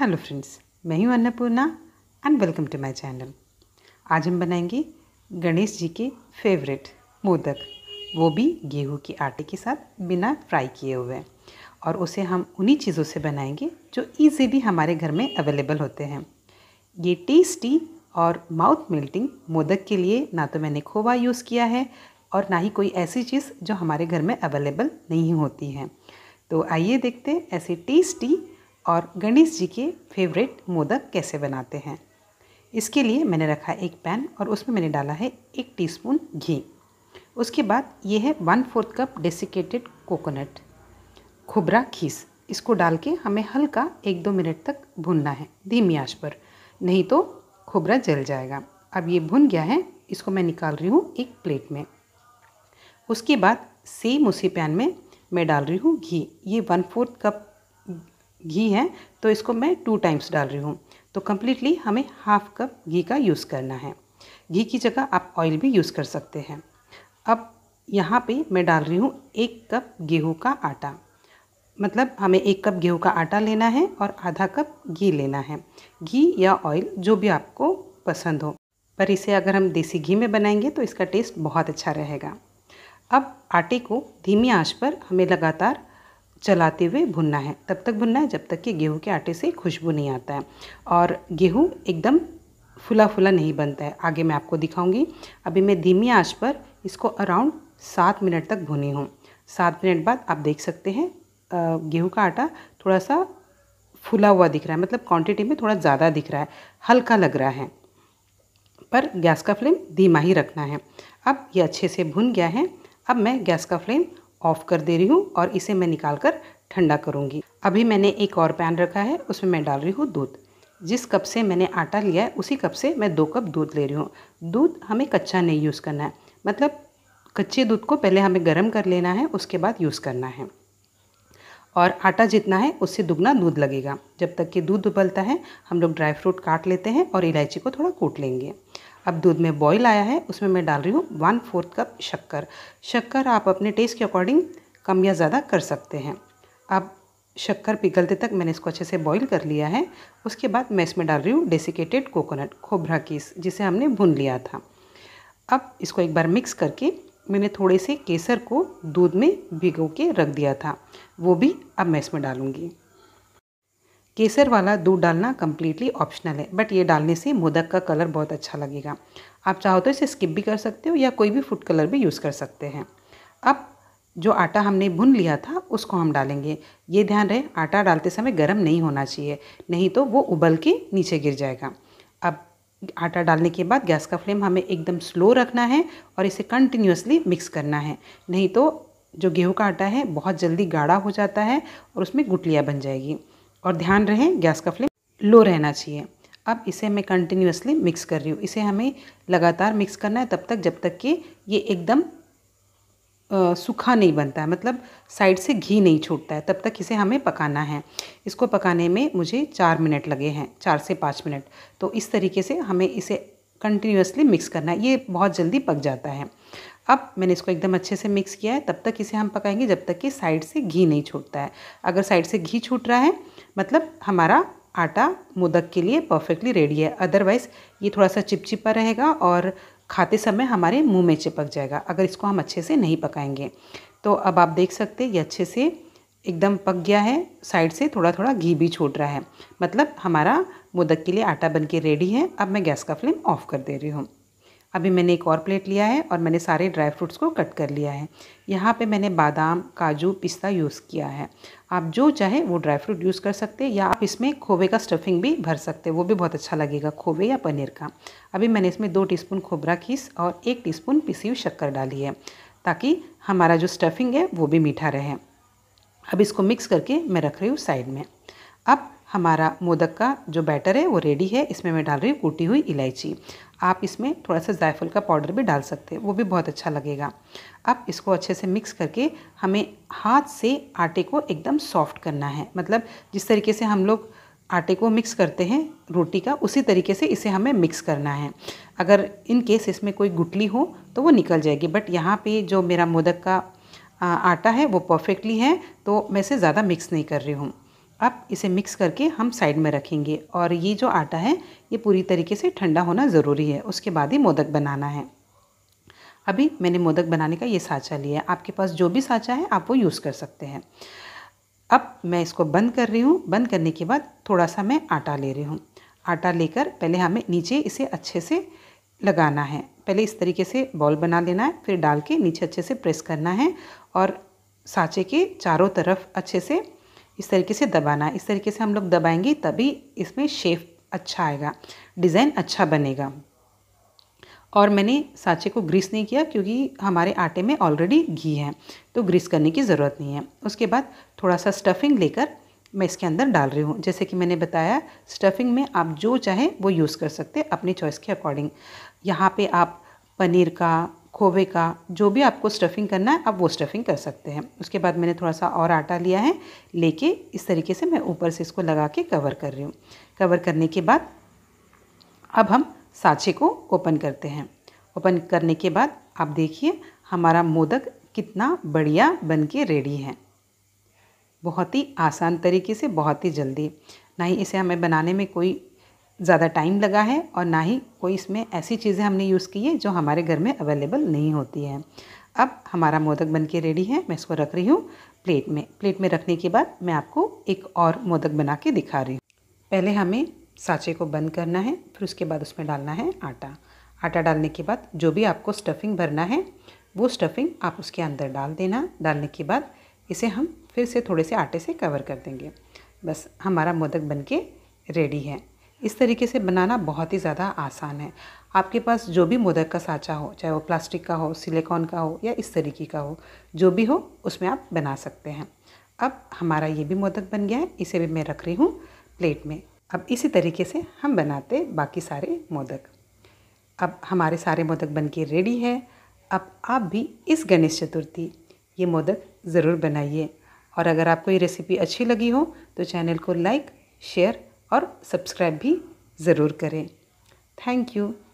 hello friends मैं हूं Annapurna and welcome to my channel आज हम बनाएंगे गणेश जी के फेवरेट मोदक वो भी गेहूं के आटे के साथ बिना फ्राई किए हुए और उसे हम उन्हीं चीज़ों से बनाएंगे जो भी हमारे घर में अवेलेबल होते हैं ये टेस्टी और माउथ मेल्टिंग मोदक के लिए ना तो मैंने खोवा यूज़ किया है और ना ही कोई ऐसी चीज़ जो हमारे घर में अवेलेबल नहीं होती है तो आइए देखते हैं ऐसे टेस्टी और गणेश जी के फेवरेट मोदक कैसे बनाते हैं इसके लिए मैंने रखा एक पैन और उसमें मैंने डाला है एक टीस्पून घी उसके बाद ये है one fourth cup desiccated coconut खुबरा खीस इसको डाल के हमें हल्का एक दो मिनट तक भूनना है धीमी आंच पर नहीं तो खुबरा जल जाएगा अब ये भुन गया है इसको मैं निकाल रही हूँ एक प्लेट में उसके बाद सेम उसी पैन में मैं डाल रही हूँ घी ये वन फोर्थ कप घी है तो इसको मैं टू टाइम्स डाल रही हूँ तो कम्प्लीटली हमें हाफ कप घी का यूज़ करना है घी की जगह आप ऑयल भी यूज़ कर सकते हैं अब यहाँ पे मैं डाल रही हूँ एक कप गेहूँ का आटा मतलब हमें एक कप गेहूँ का आटा लेना है और आधा कप घी लेना है घी या ऑयल जो भी आपको पसंद हो पर इसे अगर हम देसी घी में बनाएंगे तो इसका टेस्ट बहुत अच्छा रहेगा अब आटे को धीमी आंच पर हमें लगातार चलाते हुए भुनना है तब तक भुनना है जब तक कि गेहूं के आटे से खुशबू नहीं आता है और गेहूं एकदम फुला फुला नहीं बनता है आगे मैं आपको दिखाऊंगी अभी मैं धीमी आंच पर इसको अराउंड सात मिनट तक भुनी हूँ सात मिनट बाद आप देख सकते हैं गेहूं का आटा थोड़ा सा फुला हुआ दिख रहा है मतलब क्वान्टिटी में थोड़ा ज़्यादा दिख रहा है हल्का लग रहा है पर गैस का फ्लेम धीमा ही रखना है अब ये अच्छे से भुन गया है अब मैं गैस का फ्लेम ऑफ कर दे रही हूँ और इसे मैं निकाल कर ठंडा करूँगी अभी मैंने एक और पैन रखा है उसमें मैं डाल रही हूँ दूध जिस कप से मैंने आटा लिया है उसी कप से मैं दो कप दूध ले रही हूँ दूध हमें कच्चा नहीं यूज़ करना है मतलब कच्चे दूध को पहले हमें गर्म कर लेना है उसके बाद यूज़ करना है और आटा जितना है उससे दुगना दूध लगेगा जब तक कि दूध उबलता है हम लोग ड्राई फ्रूट काट लेते हैं और इलायची को थोड़ा कूट लेंगे अब दूध में बॉईल आया है उसमें मैं डाल रही हूँ वन फोर्थ कप शक्कर शक्कर आप अपने टेस्ट के अकॉर्डिंग कम या ज़्यादा कर सकते हैं अब शक्कर पिघलते तक मैंने इसको अच्छे से बॉईल कर लिया है उसके बाद मैं इसमें डाल रही हूँ डेसिकेटेड कोकोनट खोबरा कीस जिसे हमने भून लिया था अब इसको एक बार मिक्स करके मैंने थोड़े से केसर को दूध में भिगो के रख दिया था वो भी अब मैं इसमें डालूँगी केसर वाला दूध डालना कम्प्लीटली ऑप्शनल है बट ये डालने से मोदक का कलर बहुत अच्छा लगेगा आप चाहो तो इसे स्किप भी कर सकते हो या कोई भी फूड कलर भी यूज़ कर सकते हैं अब जो आटा हमने भुन लिया था उसको हम डालेंगे ये ध्यान रहे आटा डालते समय गर्म नहीं होना चाहिए नहीं तो वो उबल के नीचे गिर जाएगा अब आटा डालने के बाद गैस का फ्लेम हमें एकदम स्लो रखना है और इसे कंटिन्यूसली मिक्स करना है नहीं तो जो गेहूं का आटा है बहुत जल्दी गाढ़ा हो जाता है और उसमें गुटलियाँ बन जाएगी और ध्यान रहे गैस का फ्लेम लो रहना चाहिए अब इसे मैं कंटिन्यूसली मिक्स कर रही हूँ इसे हमें लगातार मिक्स करना है तब तक जब तक कि ये एकदम सूखा नहीं बनता है मतलब साइड से घी नहीं छूटता है तब तक इसे हमें पकाना है इसको पकाने में मुझे चार मिनट लगे हैं चार से पाँच मिनट तो इस तरीके से हमें इसे कंटिन्यूसली मिक्स करना है ये बहुत जल्दी पक जाता है अब मैंने इसको एकदम अच्छे से मिक्स किया है तब तक इसे हम पकाएंगे जब तक कि साइड से घी नहीं छूटता है अगर साइड से घी छूट रहा है मतलब हमारा आटा मोदक के लिए परफेक्टली रेडी है अदरवाइज़ ये थोड़ा सा चिपचिपा रहेगा और खाते समय हमारे मुंह में चिपक जाएगा अगर इसको हम अच्छे से नहीं पकाएंगे तो अब आप देख सकते हैं ये अच्छे से एकदम पक गया है साइड से थोड़ा थोड़ा घी भी छूट रहा है मतलब हमारा मोदक के लिए आटा बन के रेडी है अब मैं गैस का फ्लेम ऑफ कर दे रही हूँ अभी मैंने एक और प्लेट लिया है और मैंने सारे ड्राई फ्रूट्स को कट कर लिया है यहाँ पे मैंने बादाम काजू पिस्ता यूज़ किया है आप जो चाहे वो ड्राई फ्रूट यूज़ कर सकते हैं या आप इसमें खोवे का स्टफिंग भी भर सकते हैं वो भी बहुत अच्छा लगेगा खोवे या पनीर का अभी मैंने इसमें दो टी स्पून खोबरा खीस और एक टी स्पून पिसी हुई शक्कर डाली है ताकि हमारा जो स्टफिंग है वो भी मीठा रहे अब इसको मिक्स करके मैं रख रही हूँ साइड में अब हमारा मोदक का जो बैटर है वो रेडी है इसमें मैं डाल रही हूँ कूटी हुई इलायची आप इसमें थोड़ा सा जायफल का पाउडर भी डाल सकते हैं वो भी बहुत अच्छा लगेगा अब इसको अच्छे से मिक्स करके हमें हाथ से आटे को एकदम सॉफ्ट करना है मतलब जिस तरीके से हम लोग आटे को मिक्स करते हैं रोटी का उसी तरीके से इसे हमें मिक्स करना है अगर इन केस इसमें कोई गुटली हो तो वो निकल जाएगी बट यहाँ पे जो मेरा मोदक का आटा है वो परफेक्टली है तो मैं इसे ज़्यादा मिक्स नहीं कर रही हूँ अब इसे मिक्स करके हम साइड में रखेंगे और ये जो आटा है ये पूरी तरीके से ठंडा होना ज़रूरी है उसके बाद ही मोदक बनाना है अभी मैंने मोदक बनाने का ये साँचा लिया है आपके पास जो भी साँचा है आप वो यूज़ कर सकते हैं अब मैं इसको बंद कर रही हूँ बंद करने के बाद थोड़ा सा मैं आटा ले रही हूँ आटा लेकर पहले हमें नीचे इसे अच्छे से लगाना है पहले इस तरीके से बॉल बना लेना है फिर डाल के नीचे अच्छे से प्रेस करना है और साँचे के चारों तरफ अच्छे से इस तरीके से दबाना है इस तरीके से हम लोग दबाएंगे तभी इसमें शेप अच्छा आएगा डिज़ाइन अच्छा बनेगा और मैंने साँचे को ग्रीस नहीं किया क्योंकि हमारे आटे में ऑलरेडी घी है तो ग्रीस करने की ज़रूरत नहीं है उसके बाद थोड़ा सा स्टफिंग लेकर मैं इसके अंदर डाल रही हूँ जैसे कि मैंने बताया स्टफिंग में आप जो चाहें वो यूज़ कर सकते हैं अपनी चॉइस के अकॉर्डिंग यहाँ पे आप पनीर का खोवे का जो भी आपको स्टफ़िंग करना है आप वो स्टफ़िंग कर सकते हैं उसके बाद मैंने थोड़ा सा और आटा लिया है लेके इस तरीके से मैं ऊपर से इसको लगा के कवर कर रही हूँ कवर करने के बाद अब हम साँचे को ओपन करते हैं ओपन करने के बाद आप देखिए हमारा मोदक कितना बढ़िया बन के रेडी है बहुत ही आसान तरीके से बहुत ही जल्दी ना ही इसे हमें बनाने में कोई ज़्यादा टाइम लगा है और ना ही कोई इसमें ऐसी चीज़ें हमने यूज़ की है जो हमारे घर में अवेलेबल नहीं होती है अब हमारा मोदक बन के रेडी है मैं इसको रख रही हूँ प्लेट में प्लेट में रखने के बाद मैं आपको एक और मोदक बना के दिखा रही हूँ पहले हमें साँचे को बंद करना है फिर उसके बाद उसमें डालना है आटा आटा डालने के बाद जो भी आपको स्टफिंग भरना है वो स्टफिंग आप उसके अंदर डाल देना डालने के बाद इसे हम फिर से थोड़े से आटे से कवर कर देंगे बस हमारा मोदक बन के रेडी है इस तरीके से बनाना बहुत ही ज़्यादा आसान है आपके पास जो भी मोदक का साँचा हो चाहे वो प्लास्टिक का हो सिलिकॉन का हो या इस तरीके का हो जो भी हो उसमें आप बना सकते हैं अब हमारा ये भी मोदक बन गया है इसे भी मैं रख रही हूँ प्लेट में अब इसी तरीके से हम बनाते बाकी सारे मोदक अब हमारे सारे मोदक बन के रेडी है अब आप भी इस गणेश चतुर्थी ये मोदक ज़रूर बनाइए और अगर आपको ये रेसिपी अच्छी लगी हो तो चैनल को लाइक शेयर और सब्सक्राइब भी ज़रूर करें थैंक यू